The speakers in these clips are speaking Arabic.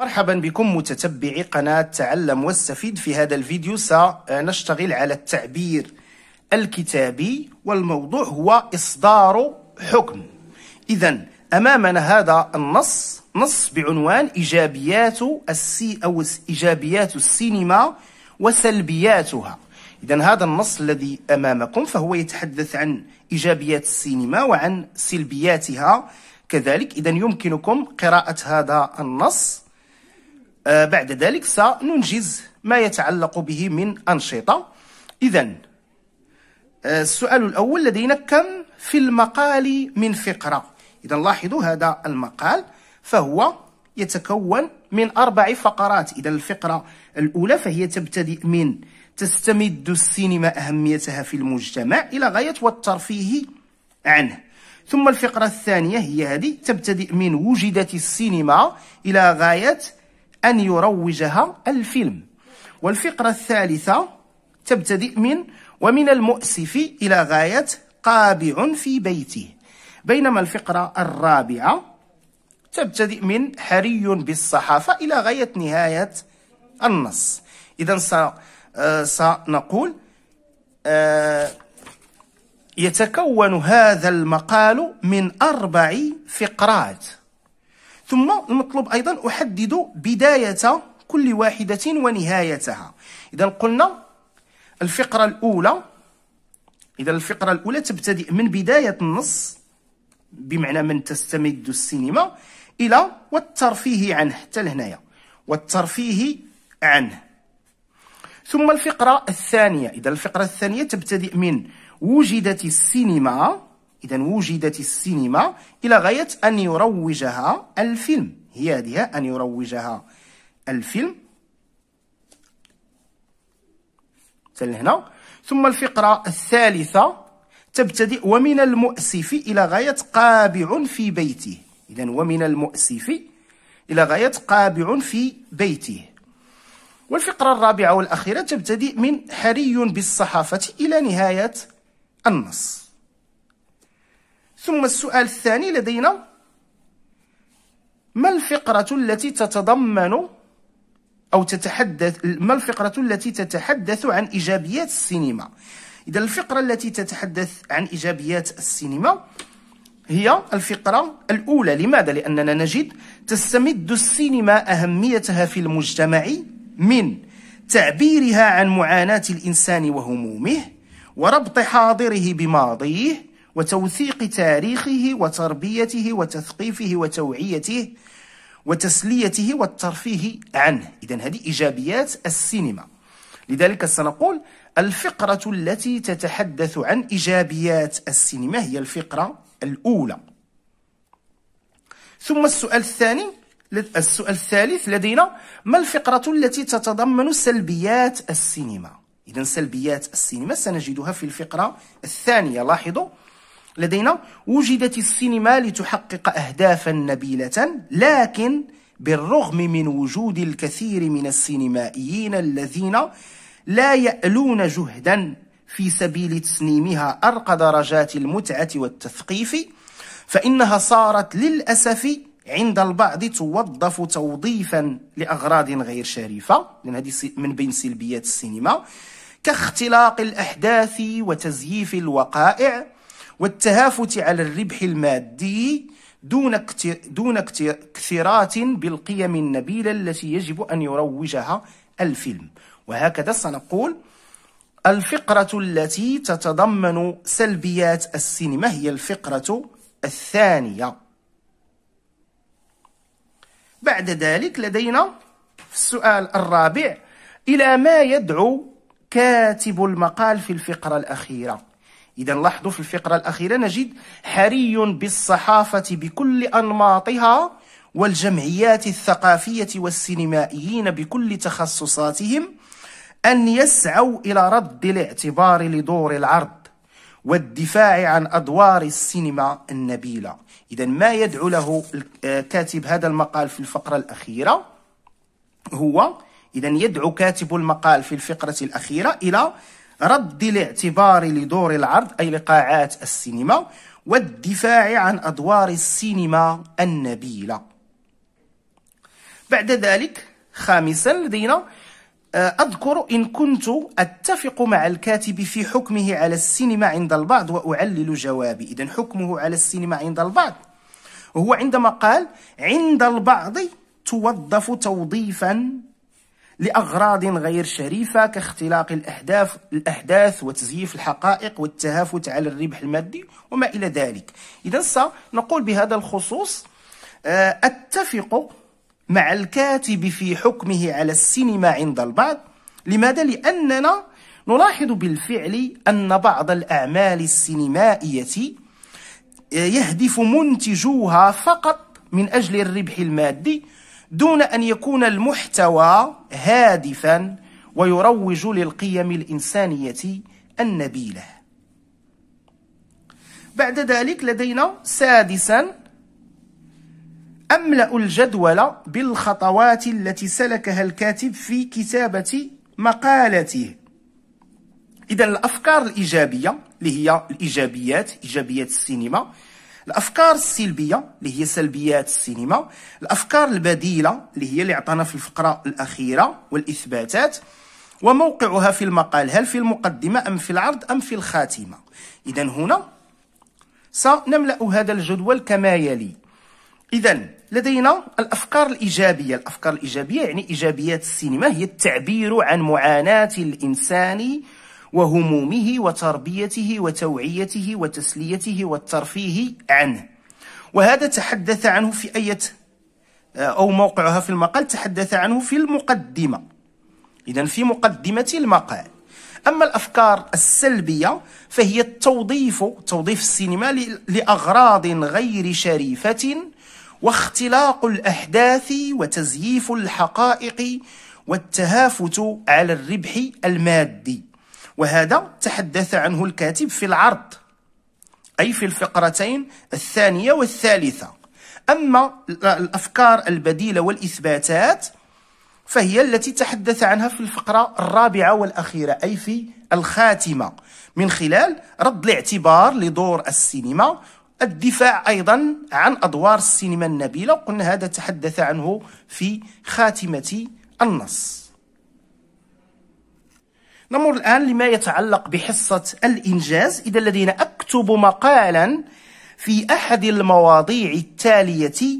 مرحبا بكم متتبعي قناة تعلم واستفيد في هذا الفيديو سنشتغل على التعبير الكتابي والموضوع هو إصدار حكم إذا أمامنا هذا النص نص بعنوان إيجابيات السي أو إيجابيات السينما وسلبياتها إذا هذا النص الذي أمامكم فهو يتحدث عن إيجابيات السينما وعن سلبياتها كذلك إذا يمكنكم قراءة هذا النص آه، بعد ذلك سننجز ما يتعلق به من أنشطة إذا آه، السؤال الأول لدينا كم في المقال من فقرة إذا لاحظوا هذا المقال فهو يتكون من أربع فقرات إذا الفقرة الأولى فهي تبتدئ من تستمد السينما أهميتها في المجتمع إلى غاية والترفيه عنه ثم الفقرة الثانية هي هذه تبتدئ من وجدت السينما إلى غاية أن يروجها الفيلم والفقرة الثالثة تبتدئ من ومن المؤسف إلى غاية قابع في بيته بينما الفقرة الرابعة تبتدئ من حري بالصحافة إلى غاية نهاية النص إذا آه، سنقول آه، يتكون هذا المقال من أربع فقرات ثم المطلوب أيضا أحدد بداية كل واحدة ونهايتها إذا قلنا الفقرة الأولى إذا الفقرة الأولى تبتدئ من بداية النص بمعنى من تستمد السينما إلى والترفيه عنه حتى لهنايا والترفيه عنه ثم الفقرة الثانية إذا الفقرة الثانية تبتدئ من وجدت السينما إذا وجدت السينما إلى غاية أن يروجها الفيلم هي هذه أن يروجها الفيلم هنا ثم الفقرة الثالثة تبتدئ ومن المؤسف إلى غاية قابع في بيته إذا ومن المؤسف إلى غاية قابع في بيته والفقرة الرابعة والأخيرة تبتدئ من حري بالصحافة إلى نهاية النص ثم السؤال الثاني لدينا ما الفقرة التي تتضمن أو تتحدث ما الفقرة التي تتحدث عن إيجابيات السينما إذا الفقرة التي تتحدث عن إيجابيات السينما هي الفقرة الأولى لماذا؟ لأننا نجد تستمد السينما أهميتها في المجتمع من تعبيرها عن معاناة الإنسان وهمومه وربط حاضره بماضيه وتوثيق تاريخه وتربيته وتثقيفه وتوعيته وتسليته والترفيه عنه إذا هذه إيجابيات السينما لذلك سنقول الفقرة التي تتحدث عن إيجابيات السينما هي الفقرة الأولى ثم السؤال الثاني السؤال الثالث لدينا ما الفقرة التي تتضمن سلبيات السينما إذا سلبيات السينما سنجدها في الفقرة الثانية لاحظوا لدينا وجدت السينما لتحقق أهدافا نبيلة لكن بالرغم من وجود الكثير من السينمائيين الذين لا يألون جهدا في سبيل تسنيمها أرقى درجات المتعة والتثقيف فإنها صارت للأسف عند البعض توظف توظيفا لأغراض غير شريفة لأن هذه من بين سلبيات السينما كاختلاق الأحداث وتزييف الوقائع والتهافت على الربح المادي دون دون كثيرات بالقيم النبيلة التي يجب أن يروجها الفيلم وهكذا سنقول الفقرة التي تتضمن سلبيات السينما هي الفقرة الثانية بعد ذلك لدينا السؤال الرابع إلى ما يدعو كاتب المقال في الفقرة الأخيرة إذا لاحظوا في الفقرة الأخيرة نجد حري بالصحافة بكل أنماطها والجمعيات الثقافية والسينمائيين بكل تخصصاتهم أن يسعوا إلى رد الاعتبار لدور العرض والدفاع عن أدوار السينما النبيلة إذا ما يدعو له كاتب هذا المقال في الفقرة الأخيرة هو إذا يدعو كاتب المقال في الفقرة الأخيرة إلى رد الاعتبار لدور العرض أي لقاعات السينما والدفاع عن أدوار السينما النبيلة بعد ذلك خامسا لدينا آه، أذكر إن كنت أتفق مع الكاتب في حكمه على السينما عند البعض وأعلل جوابي إذا حكمه على السينما عند البعض هو عندما قال عند البعض توظف توظيفا لأغراض غير شريفة كاختلاق الأهداف الأحداث وتزييف الحقائق والتهافت على الربح المادي وما إلى ذلك إذا سنقول بهذا الخصوص آه، أتفق مع الكاتب في حكمه على السينما عند البعض لماذا؟ لأننا نلاحظ بالفعل أن بعض الأعمال السينمائية آه، يهدف منتجوها فقط من أجل الربح المادي دون أن يكون المحتوى هادفا ويروج للقيم الإنسانية النبيلة بعد ذلك لدينا سادسا أملأ الجدول بالخطوات التي سلكها الكاتب في كتابة مقالته إذا الأفكار الإيجابية اللي هي الإيجابيات إيجابيات السينما الافكار السلبيه اللي هي سلبيات السينما الافكار البديله اللي هي اللي عطانا في الفقره الاخيره والاثباتات وموقعها في المقال هل في المقدمه ام في العرض ام في الخاتمه اذا هنا سنملا هذا الجدول كما يلي اذا لدينا الافكار الايجابيه الافكار الايجابيه يعني ايجابيات السينما هي التعبير عن معاناه الانسان وهمومه وتربيته وتوعيته وتسليته والترفيه عنه وهذا تحدث عنه في أية آه، أو موقعها في المقال تحدث عنه في المقدمة إذا في مقدمة المقال أما الأفكار السلبية فهي التوظيف توظيف السينما لأغراض غير شريفة واختلاق الأحداث وتزييف الحقائق والتهافت على الربح المادي وهذا تحدث عنه الكاتب في العرض أي في الفقرتين الثانية والثالثة أما الأفكار البديلة والإثباتات فهي التي تحدث عنها في الفقرة الرابعة والأخيرة أي في الخاتمة من خلال رد الاعتبار لدور السينما الدفاع أيضا عن أدوار السينما النبيلة قلنا هذا تحدث عنه في خاتمة النص نمر الآن لما يتعلق بحصة الإنجاز إذا الذين أكتب مقالا في أحد المواضيع التالية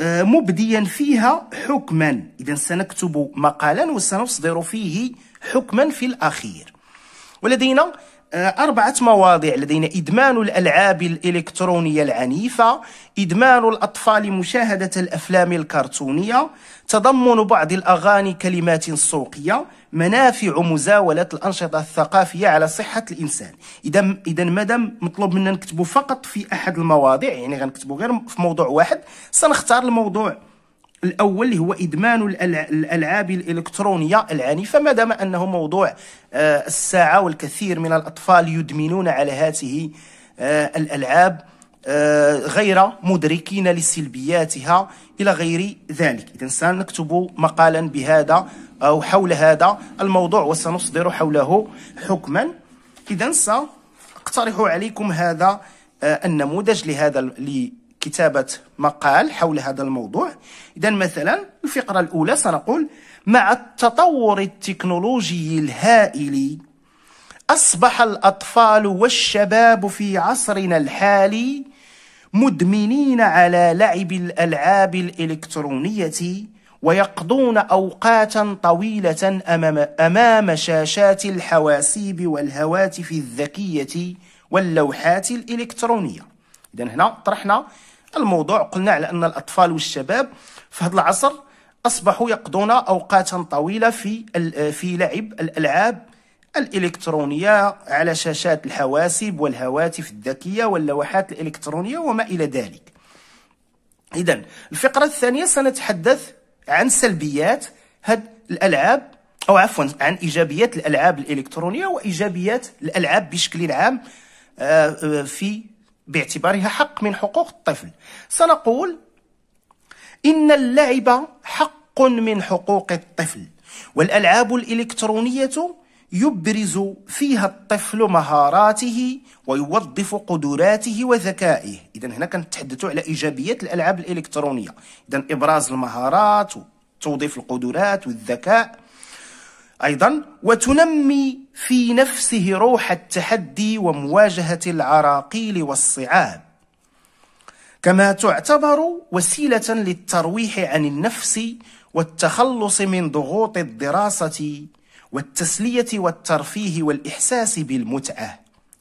آه، مبديا فيها حكما إذا سنكتب مقالا وسنصدر فيه حكما في الأخير ولدينا آه، أربعة مواضيع لدينا إدمان الألعاب الإلكترونية العنيفة إدمان الأطفال مشاهدة الأفلام الكرتونية تضمن بعض الأغاني كلمات سوقية منافع مزاولة الأنشطة الثقافية على صحة الإنسان إذا إذا مادام مطلوب منا نكتبوا فقط في أحد المواضيع يعني غنكتبوا غير في موضوع واحد سنختار الموضوع الاول هو ادمان الالعاب الالكترونيه العنيفه ما دام انه موضوع آه، الساعه والكثير من الاطفال يدمنون على هذه آه، الالعاب آه، غير مدركين لسلبياتها الى غير ذلك اذا سنكتب مقالا بهذا او حول هذا الموضوع وسنصدر حوله حكما اذا ساقترح عليكم هذا النموذج لهذا كتابة مقال حول هذا الموضوع إذا مثلا الفقرة الأولى سنقول مع التطور التكنولوجي الهائل أصبح الأطفال والشباب في عصرنا الحالي مدمنين على لعب الألعاب الإلكترونية ويقضون أوقاتا طويلة أمام, أمام شاشات الحواسيب والهواتف الذكية واللوحات الإلكترونية إذا هنا طرحنا الموضوع قلنا على أن الأطفال والشباب في هذا العصر أصبحوا يقضون أوقاتا طويلة في في لعب الألعاب الإلكترونية على شاشات الحواسب والهواتف الذكية واللوحات الإلكترونية وما إلى ذلك إذا الفقرة الثانية سنتحدث عن سلبيات هذه الألعاب أو عفوا عن إيجابيات الألعاب الإلكترونية وإيجابيات الألعاب بشكل عام آه، آه، في باعتبارها حق من حقوق الطفل سنقول إن اللعب حق من حقوق الطفل والألعاب الإلكترونية يبرز فيها الطفل مهاراته ويوظف قدراته وذكائه إذا هنا كنتحدثوا على إيجابيات الألعاب الإلكترونية إذا إبراز المهارات توظيف القدرات والذكاء أيضا وتنمي في نفسه روح التحدي ومواجهة العراقيل والصعاب كما تعتبر وسيلة للترويح عن النفس والتخلص من ضغوط الدراسة والتسلية والترفيه والإحساس بالمتعة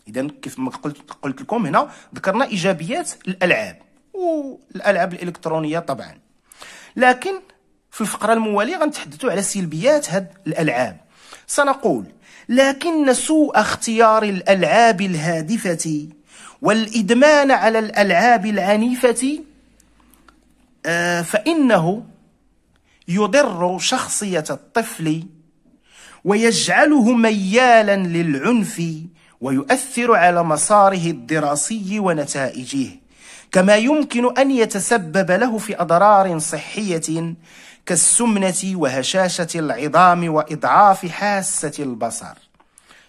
إذا كيف ما قلت, قلت لكم هنا ذكرنا إيجابيات الألعاب والألعاب الإلكترونية طبعا لكن في الفقرة الموالية غنتحدثوا على سلبيات هاد الألعاب سنقول لكن سوء اختيار الألعاب الهادفة والإدمان على الألعاب العنيفة آه، فإنه يضر شخصية الطفل ويجعله ميالا للعنف ويؤثر على مساره الدراسي ونتائجه كما يمكن أن يتسبب له في أضرار صحية كالسمنة وهشاشة العظام وإضعاف حاسة البصر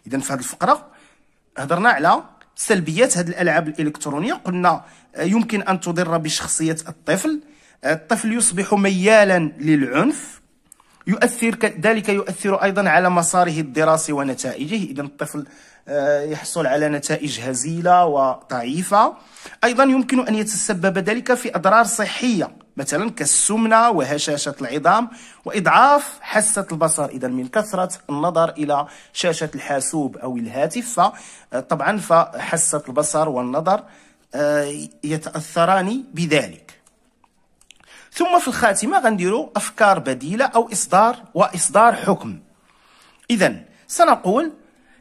إذا في هذه الفقرة هضرنا على سلبيات هذه الألعاب الإلكترونية قلنا آه، يمكن أن تضر بشخصية الطفل آه، الطفل يصبح ميالا للعنف يؤثر ذلك يؤثر ايضا على مساره الدراسي ونتائجه اذا الطفل آه، يحصل على نتائج هزيله وضعيفه ايضا يمكن ان يتسبب ذلك في اضرار صحيه مثلا كالسمنه وهشاشه العظام واضعاف حاسه البصر اذا من كثره النظر الى شاشه الحاسوب او الهاتف فطبعا آه، فحاسه البصر والنظر آه، يتاثران بذلك ثم في الخاتمه غنديروا افكار بديله او اصدار واصدار حكم اذا سنقول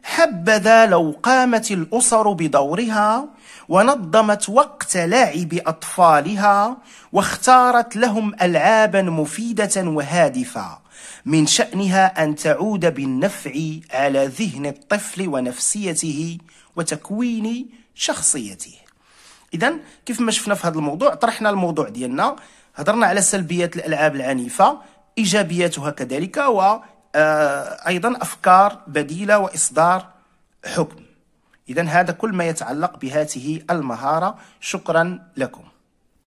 حبذا لو قامت الاسر بدورها ونظمت وقت لعب اطفالها واختارت لهم العابا مفيده وهادفه من شانها ان تعود بالنفع على ذهن الطفل ونفسيته وتكوين شخصيته اذا كيف ما شفنا في هذا الموضوع طرحنا الموضوع ديالنا هضرنا على سلبيات الالعاب العنيفه ايجابياتها كذلك و آه، ايضا افكار بديله واصدار حكم اذا هذا كل ما يتعلق بهذه المهاره شكرا لكم